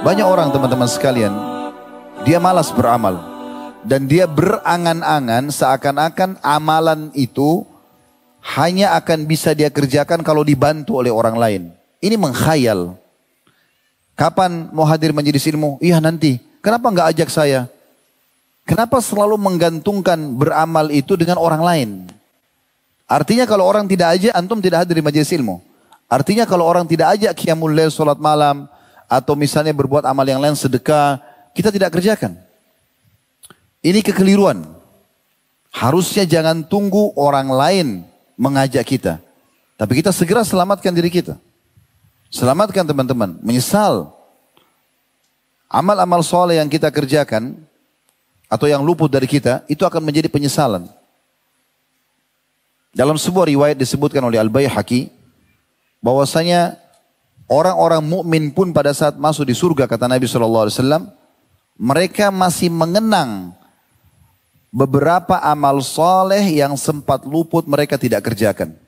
Banyak orang teman-teman sekalian, dia malas beramal. Dan dia berangan-angan seakan-akan amalan itu hanya akan bisa dia kerjakan kalau dibantu oleh orang lain. Ini mengkhayal. Kapan mau hadir menjadi silmu? Iya nanti. Kenapa nggak ajak saya? Kenapa selalu menggantungkan beramal itu dengan orang lain? Artinya kalau orang tidak aja, antum tidak hadir di majelis ilmu. Artinya kalau orang tidak ajak kiamul lail, sholat malam, atau misalnya berbuat amal yang lain sedekah, kita tidak kerjakan. Ini kekeliruan. Harusnya jangan tunggu orang lain mengajak kita. Tapi kita segera selamatkan diri kita. Selamatkan teman-teman, menyesal. Amal-amal soleh yang kita kerjakan, atau yang luput dari kita, itu akan menjadi penyesalan. Dalam sebuah riwayat disebutkan oleh Al-Bayhaqi, bahwasanya Orang-orang mukmin pun pada saat masuk di surga kata Nabi Shallallahu Alaihi Wasallam, mereka masih mengenang beberapa amal soleh yang sempat luput mereka tidak kerjakan.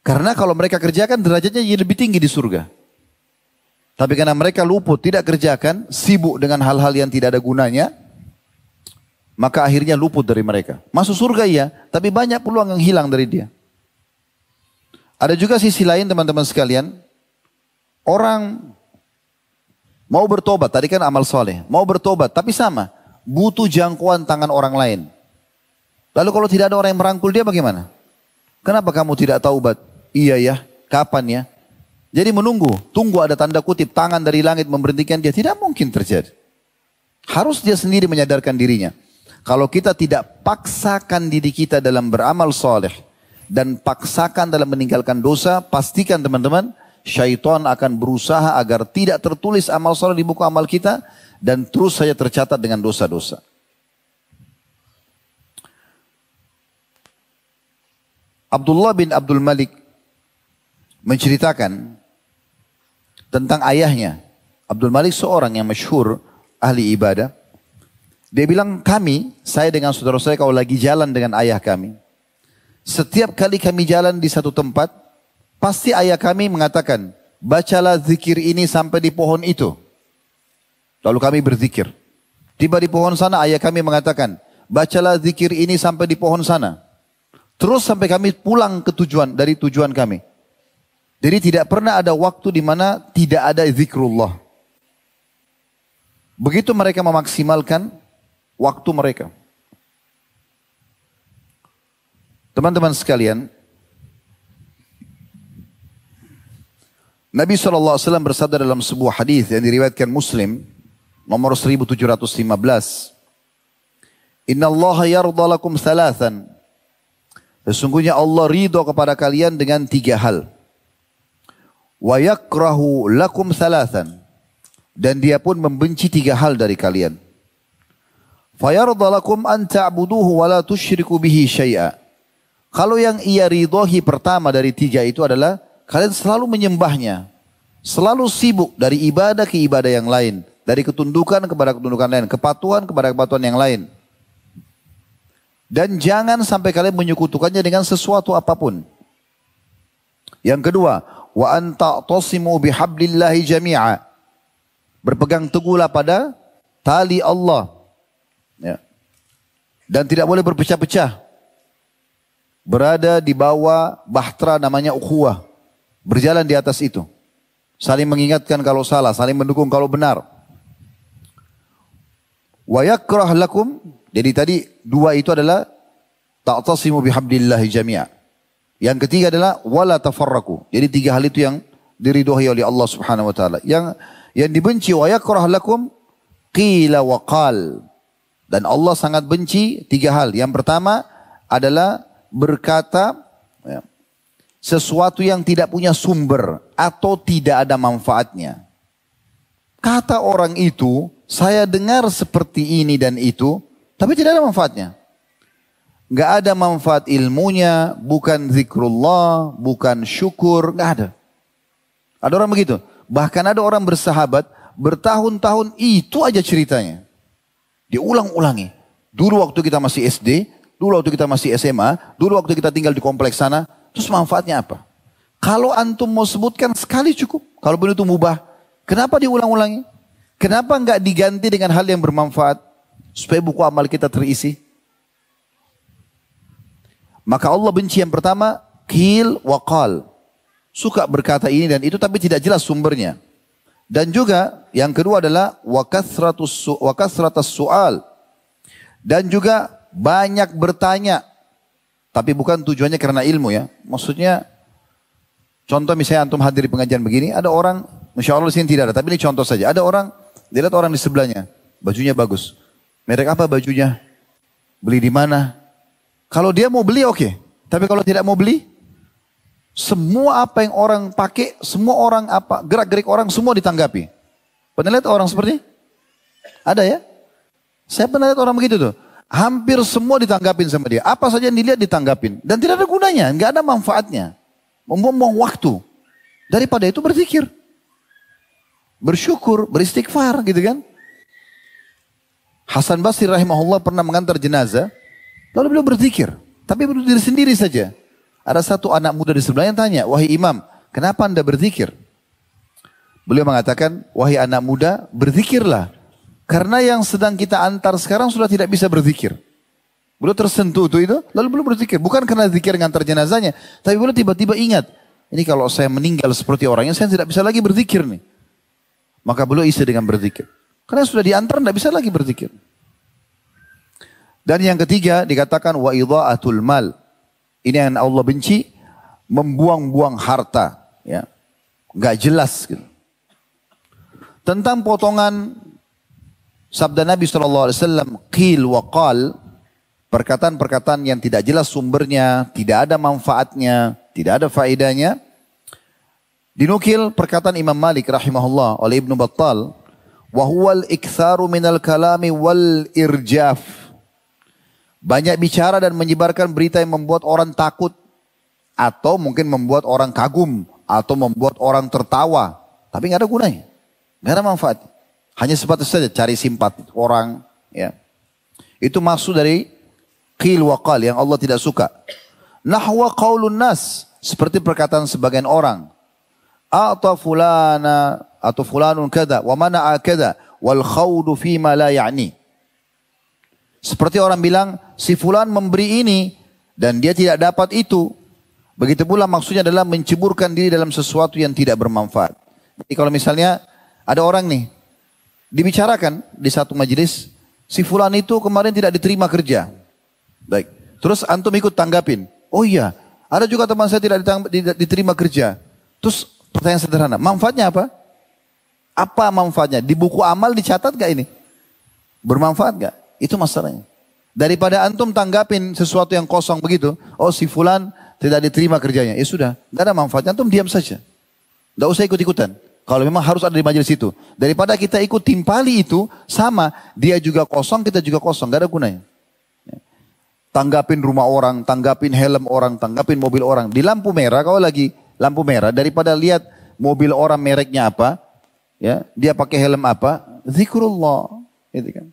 Karena kalau mereka kerjakan derajatnya jadi lebih tinggi di surga. Tapi karena mereka luput, tidak kerjakan, sibuk dengan hal-hal yang tidak ada gunanya, maka akhirnya luput dari mereka. Masuk surga ya tapi banyak peluang yang hilang dari dia. Ada juga sisi lain teman-teman sekalian, Orang mau bertobat, tadi kan amal soleh, mau bertobat, tapi sama, butuh jangkauan tangan orang lain. Lalu kalau tidak ada orang yang merangkul dia bagaimana? Kenapa kamu tidak taubat? Iya ya, kapan ya? Jadi menunggu, tunggu ada tanda kutip tangan dari langit memberhentikan dia. Tidak mungkin terjadi. Harus dia sendiri menyadarkan dirinya. Kalau kita tidak paksakan diri kita dalam beramal soleh dan paksakan dalam meninggalkan dosa, pastikan teman-teman syaitan akan berusaha agar tidak tertulis amal soleh di buku amal kita dan terus saja tercatat dengan dosa-dosa. Abdullah bin Abdul Malik menceritakan tentang ayahnya. Abdul Malik seorang yang masyhur ahli ibadah. Dia bilang kami, saya dengan saudara saya kalau lagi jalan dengan ayah kami. Setiap kali kami jalan di satu tempat, Pasti ayah kami mengatakan, bacalah zikir ini sampai di pohon itu. Lalu kami berzikir. Tiba di pohon sana ayah kami mengatakan, bacalah zikir ini sampai di pohon sana. Terus sampai kami pulang ke tujuan dari tujuan kami. Jadi tidak pernah ada waktu di mana tidak ada zikrullah. Begitu mereka memaksimalkan waktu mereka. Teman-teman sekalian, Nabi SAW bersabda dalam sebuah hadis yang diriwayatkan Muslim nomor 1715. Inna Allah yarda lakum thalathan. Sesungguhnya Allah ridho kepada kalian dengan tiga hal. Wa yakrahu lakum thalathan. Dan dia pun membenci tiga hal dari kalian. Fayarda lakum an ta'buduhu wa la tushriku bihi syai'a. Kalau yang ia ridhohi pertama dari tiga itu adalah Kalian selalu menyembahnya. Selalu sibuk dari ibadah ke ibadah yang lain. Dari ketundukan kepada ketundukan lain. Kepatuhan kepada kepatuhan yang lain. Dan jangan sampai kalian menyekutukannya dengan sesuatu apapun. Yang kedua, wa tosimu bihablillahi jami'a. Berpegang teguhlah pada tali Allah. Ya. Dan tidak boleh berpecah-pecah. Berada di bawah bahtera namanya ukhuwah. Berjalan di atas itu. Saling mengingatkan kalau salah, saling mendukung kalau benar. Wa yakrah lakum. Jadi tadi dua itu adalah ta'tasimu bihabdillahi jami'a. Yang ketiga adalah wala tafarraku. Jadi tiga hal itu yang diridhoi oleh Allah Subhanahu wa taala. Yang yang dibenci wa yakrah lakum qila wa qal. Dan Allah sangat benci tiga hal. Yang pertama adalah berkata sesuatu yang tidak punya sumber atau tidak ada manfaatnya. Kata orang itu, saya dengar seperti ini dan itu, tapi tidak ada manfaatnya. Gak ada manfaat ilmunya, bukan zikrullah, bukan syukur, gak ada. Ada orang begitu. Bahkan ada orang bersahabat, bertahun-tahun itu aja ceritanya. Diulang-ulangi. Dulu waktu kita masih SD, dulu waktu kita masih SMA, dulu waktu kita tinggal di kompleks sana, Terus manfaatnya apa? Kalau antum mau sebutkan sekali cukup. Kalau benar itu mubah. Kenapa diulang-ulangi? Kenapa nggak diganti dengan hal yang bermanfaat? Supaya buku amal kita terisi. Maka Allah benci yang pertama, kil waqal. Suka berkata ini dan itu tapi tidak jelas sumbernya. Dan juga yang kedua adalah wakathratus su, wakasratas su'al. Dan juga banyak bertanya. Tapi bukan tujuannya karena ilmu ya. Maksudnya contoh misalnya antum hadir di pengajian begini, ada orang, insya Allah sini tidak ada, tapi ini contoh saja. Ada orang, dilihat orang di sebelahnya, bajunya bagus. Merek apa bajunya? Beli di mana? Kalau dia mau beli oke, okay. tapi kalau tidak mau beli, semua apa yang orang pakai, semua orang apa, gerak-gerik orang semua ditanggapi. Pernah lihat orang seperti? Ada ya? Saya pernah lihat orang begitu tuh. Hampir semua ditanggapin sama dia. Apa saja yang dilihat ditanggapin. Dan tidak ada gunanya, nggak ada manfaatnya. Membuang-buang waktu. Daripada itu berzikir. Bersyukur, beristighfar gitu kan. Hasan Basri rahimahullah pernah mengantar jenazah. Lalu beliau berzikir. Tapi berdiri sendiri saja. Ada satu anak muda di sebelahnya tanya, wahai imam, kenapa anda berzikir? Beliau mengatakan, wahai anak muda, berzikirlah. Karena yang sedang kita antar sekarang sudah tidak bisa berzikir. Beliau tersentuh itu itu, lalu belum berzikir. Bukan karena zikir ngantar jenazahnya, tapi belum tiba-tiba ingat, ini kalau saya meninggal seperti orangnya, saya tidak bisa lagi berzikir nih. Maka beliau isi dengan berzikir. Karena sudah diantar, tidak bisa lagi berzikir. Dan yang ketiga dikatakan wa atul mal. Ini yang Allah benci, membuang-buang harta. Ya. Gak jelas gitu. Tentang potongan Sabda Nabi SAW, Qil wa qal, perkataan-perkataan yang tidak jelas sumbernya, tidak ada manfaatnya, tidak ada faedahnya. Dinukil perkataan Imam Malik rahimahullah oleh Ibnu Battal, wahwal iktharu minal kalami wal irjaf. Banyak bicara dan menyebarkan berita yang membuat orang takut. Atau mungkin membuat orang kagum. Atau membuat orang tertawa. Tapi nggak ada gunanya. Nggak ada manfaat. Hanya sebatas saja cari simpat orang. Ya. Itu maksud dari qil wa qal yang Allah tidak suka. Nahwa qaulun nas. Seperti perkataan sebagian orang. A'ta fulana atau fulanun kada wa mana'a kada wal khawdu fima la ya'ni. Seperti orang bilang si fulan memberi ini dan dia tidak dapat itu. Begitu pula maksudnya adalah menceburkan diri dalam sesuatu yang tidak bermanfaat. Jadi kalau misalnya ada orang nih Dibicarakan di satu majelis, si fulan itu kemarin tidak diterima kerja. Baik. Terus antum ikut tanggapin. Oh iya, ada juga teman saya tidak diterima kerja. Terus pertanyaan sederhana, manfaatnya apa? Apa manfaatnya? Di buku amal dicatat gak ini? Bermanfaat gak? Itu masalahnya. Daripada antum tanggapin sesuatu yang kosong begitu. Oh si fulan tidak diterima kerjanya. Ya sudah, gak ada manfaatnya. Antum diam saja. gak usah ikut-ikutan. Kalau memang harus ada di majelis itu. Daripada kita ikut timpali itu, sama. Dia juga kosong, kita juga kosong. Gak ada gunanya. Ya. Tanggapin rumah orang, tanggapin helm orang, tanggapin mobil orang. Di lampu merah, kalau lagi lampu merah, daripada lihat mobil orang mereknya apa, ya dia pakai helm apa, zikrullah. Gitu kan.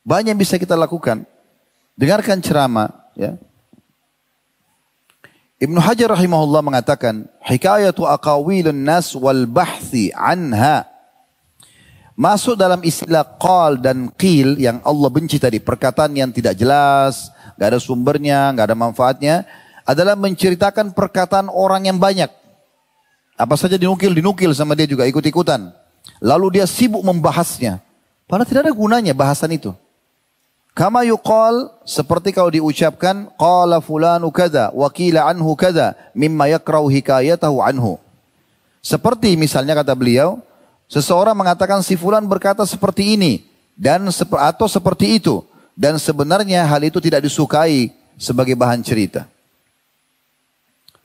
Banyak yang bisa kita lakukan. Dengarkan ceramah, ya. Ibnu Hajar rahimahullah mengatakan, hikayatu aqawilun nas wal bahthi anha. Masuk dalam istilah qal dan qil yang Allah benci tadi, perkataan yang tidak jelas, gak ada sumbernya, gak ada manfaatnya, adalah menceritakan perkataan orang yang banyak. Apa saja dinukil, dinukil sama dia juga ikut-ikutan. Lalu dia sibuk membahasnya. Padahal tidak ada gunanya bahasan itu. Kama yuqal seperti kalau diucapkan qala fulanu kada wa qila anhu kada mimma yakrau hikayatahu anhu. Seperti misalnya kata beliau, seseorang mengatakan si fulan berkata seperti ini dan atau seperti itu dan sebenarnya hal itu tidak disukai sebagai bahan cerita.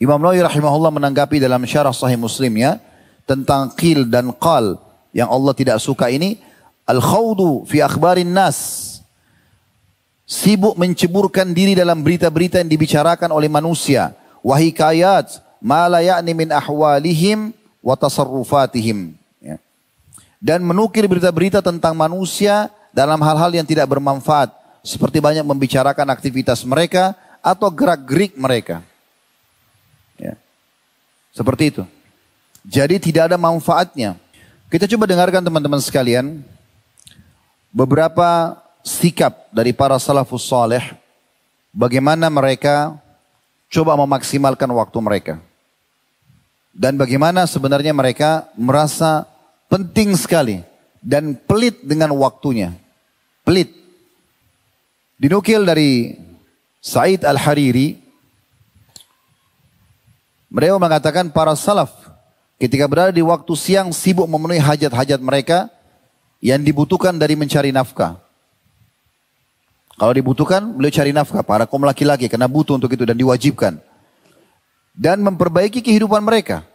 Imam Nawawi rahimahullah menanggapi dalam syarah sahih Muslimnya tentang qil dan qal yang Allah tidak suka ini al khawdu fi akhbarin nas Sibuk menceburkan diri dalam berita-berita yang dibicarakan oleh manusia. Wahikayat ma la ya'ni min ahwalihim wa tasarrufatihim. Ya. Dan menukil berita-berita tentang manusia dalam hal-hal yang tidak bermanfaat. Seperti banyak membicarakan aktivitas mereka atau gerak-gerik mereka. Ya. Seperti itu. Jadi tidak ada manfaatnya. Kita coba dengarkan teman-teman sekalian beberapa sikap dari para salafus saleh bagaimana mereka coba memaksimalkan waktu mereka. Dan bagaimana sebenarnya mereka merasa penting sekali dan pelit dengan waktunya. Pelit. Dinukil dari Said Al-Hariri. mereka mengatakan para salaf ketika berada di waktu siang sibuk memenuhi hajat-hajat mereka yang dibutuhkan dari mencari nafkah. Kalau dibutuhkan, beliau cari nafkah. Para kaum laki-laki karena butuh untuk itu dan diwajibkan. Dan memperbaiki kehidupan mereka.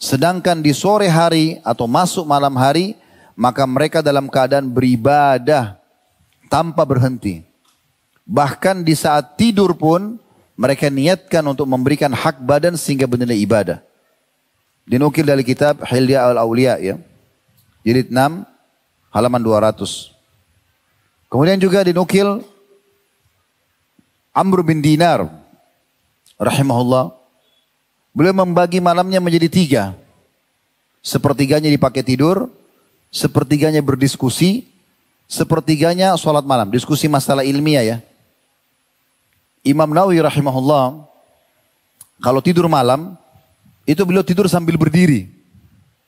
Sedangkan di sore hari atau masuk malam hari, maka mereka dalam keadaan beribadah tanpa berhenti. Bahkan di saat tidur pun, mereka niatkan untuk memberikan hak badan sehingga benar-benar ibadah. Dinukil dari kitab Hilya al awliya ya. Jilid 6, halaman 200. Kemudian juga dinukil Amr bin Dinar rahimahullah. Beliau membagi malamnya menjadi tiga. Sepertiganya dipakai tidur, sepertiganya berdiskusi, sepertiganya sholat malam. Diskusi masalah ilmiah ya. Imam Nawawi rahimahullah kalau tidur malam itu beliau tidur sambil berdiri.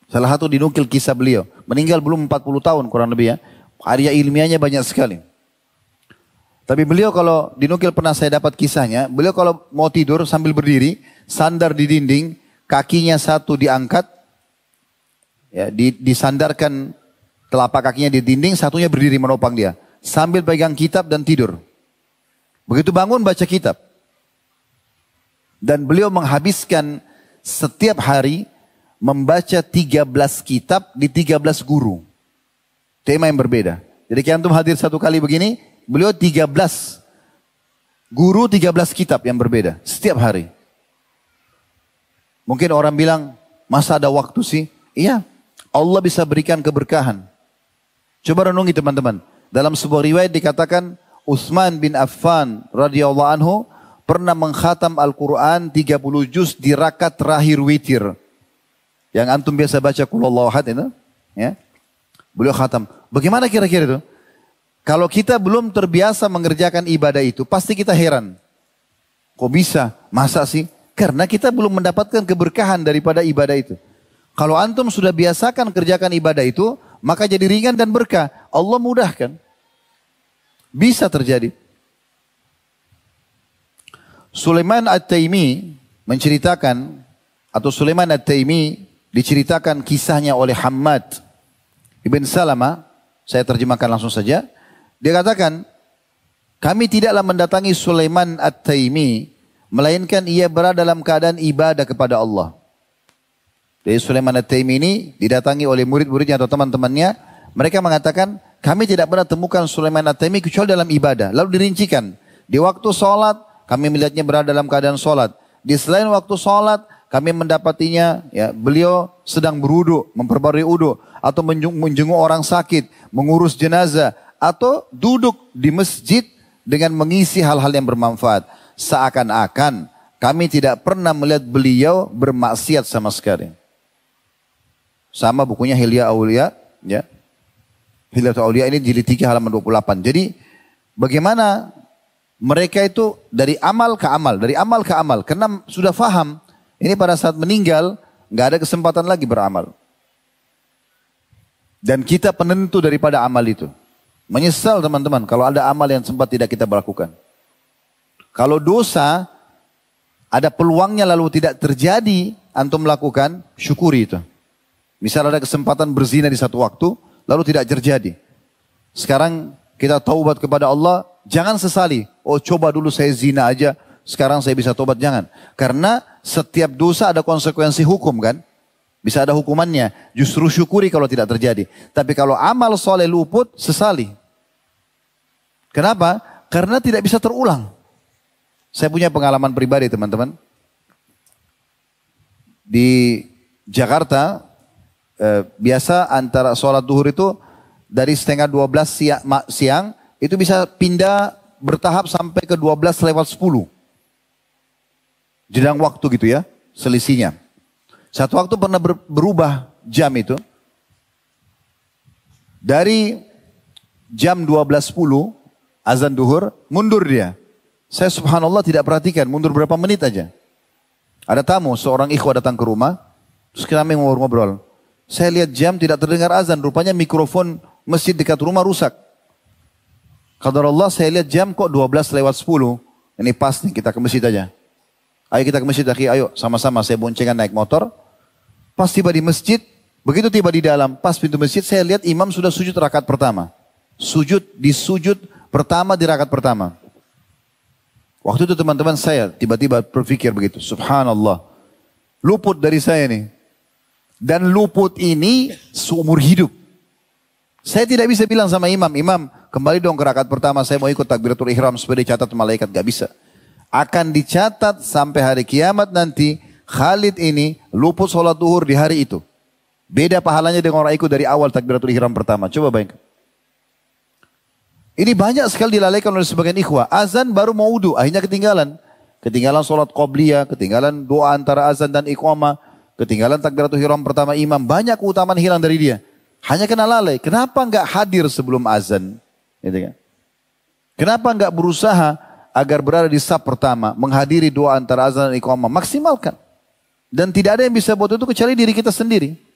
Salah satu dinukil kisah beliau. Meninggal belum 40 tahun kurang lebih ya. Karya ilmiahnya banyak sekali. Tapi beliau kalau dinukil pernah saya dapat kisahnya, beliau kalau mau tidur sambil berdiri, sandar di dinding, kakinya satu diangkat, ya, disandarkan telapak kakinya di dinding, satunya berdiri menopang dia. Sambil pegang kitab dan tidur. Begitu bangun baca kitab. Dan beliau menghabiskan setiap hari membaca 13 kitab di 13 guru. Tema yang berbeda. Jadi kiantum hadir satu kali begini, beliau 13 guru 13 kitab yang berbeda setiap hari. Mungkin orang bilang, masa ada waktu sih? Iya, Allah bisa berikan keberkahan. Coba renungi teman-teman. Dalam sebuah riwayat dikatakan Utsman bin Affan radhiyallahu anhu pernah mengkhatam Al-Qur'an 30 juz di rakaat terakhir witir. Yang antum biasa baca kulallahu ahad itu, ya. Beliau khatam. Bagaimana kira-kira itu? Kalau kita belum terbiasa mengerjakan ibadah itu, pasti kita heran. Kok bisa? Masa sih? Karena kita belum mendapatkan keberkahan daripada ibadah itu. Kalau antum sudah biasakan kerjakan ibadah itu, maka jadi ringan dan berkah. Allah mudahkan. Bisa terjadi. Sulaiman At-Taimi menceritakan atau Sulaiman At-Taimi diceritakan kisahnya oleh Hamad Ibn Salama, saya terjemahkan langsung saja. Dia katakan, kami tidaklah mendatangi Sulaiman At-Taimi, melainkan ia berada dalam keadaan ibadah kepada Allah. Jadi Sulaiman At-Taimi ini didatangi oleh murid-muridnya atau teman-temannya. Mereka mengatakan, kami tidak pernah temukan Sulaiman At-Taimi kecuali dalam ibadah. Lalu dirincikan, di waktu sholat, kami melihatnya berada dalam keadaan sholat. Di selain waktu sholat, kami mendapatinya ya beliau sedang berudu memperbarui udu atau menjenguk orang sakit mengurus jenazah atau duduk di masjid dengan mengisi hal-hal yang bermanfaat seakan-akan kami tidak pernah melihat beliau bermaksiat sama sekali sama bukunya Hilya Aulia ya Hilya Aulia ini jilid 3 halaman 28 jadi bagaimana mereka itu dari amal ke amal dari amal ke amal karena sudah faham ini pada saat meninggal nggak ada kesempatan lagi beramal. Dan kita penentu daripada amal itu. Menyesal teman-teman kalau ada amal yang sempat tidak kita lakukan. Kalau dosa ada peluangnya lalu tidak terjadi antum lakukan, syukuri itu. Misal ada kesempatan berzina di satu waktu lalu tidak terjadi. Sekarang kita taubat kepada Allah, jangan sesali. Oh coba dulu saya zina aja, sekarang saya bisa tobat, jangan. Karena setiap dosa ada konsekuensi hukum kan. Bisa ada hukumannya. Justru syukuri kalau tidak terjadi. Tapi kalau amal soleh luput, sesali. Kenapa? Karena tidak bisa terulang. Saya punya pengalaman pribadi teman-teman. Di Jakarta, eh, biasa antara sholat duhur itu dari setengah 12 siang, siang itu bisa pindah bertahap sampai ke 12 lewat 10 jedang waktu gitu ya, selisihnya. Satu waktu pernah ber, berubah jam itu. Dari jam 12.10 azan duhur, mundur dia. Saya subhanallah tidak perhatikan, mundur berapa menit aja. Ada tamu, seorang ikhwah datang ke rumah, terus kami ngobrol-ngobrol. Saya lihat jam tidak terdengar azan, rupanya mikrofon masjid dekat rumah rusak. Kadar Allah saya lihat jam kok 12 lewat 10. Ini pas nih kita ke masjid aja. Ayo kita ke masjid lagi, ayo sama-sama saya boncengan naik motor. Pas tiba di masjid, begitu tiba di dalam, pas pintu masjid saya lihat imam sudah sujud rakaat pertama. Sujud disujud pertama di rakaat pertama. Waktu itu teman-teman saya tiba-tiba berpikir begitu, subhanallah. Luput dari saya nih. Dan luput ini seumur hidup. Saya tidak bisa bilang sama imam, imam kembali dong ke rakaat pertama saya mau ikut takbiratul ihram sebagai catat malaikat. Gak bisa akan dicatat sampai hari kiamat nanti Khalid ini luput sholat duhur di hari itu. Beda pahalanya dengan orang ikut dari awal takbiratul ihram pertama. Coba bayangkan. Ini banyak sekali dilalaikan oleh sebagian ikhwah. Azan baru mau wudhu, akhirnya ketinggalan. Ketinggalan sholat qobliya, ketinggalan doa antara azan dan iqamah, ketinggalan takbiratul ihram pertama imam. Banyak keutamaan hilang dari dia. Hanya kena lalai. Kenapa enggak hadir sebelum azan? Gitu kan? Kenapa enggak berusaha agar berada di sub pertama, menghadiri dua antara azan dan iqamah, maksimalkan. Dan tidak ada yang bisa buat itu kecuali diri kita sendiri.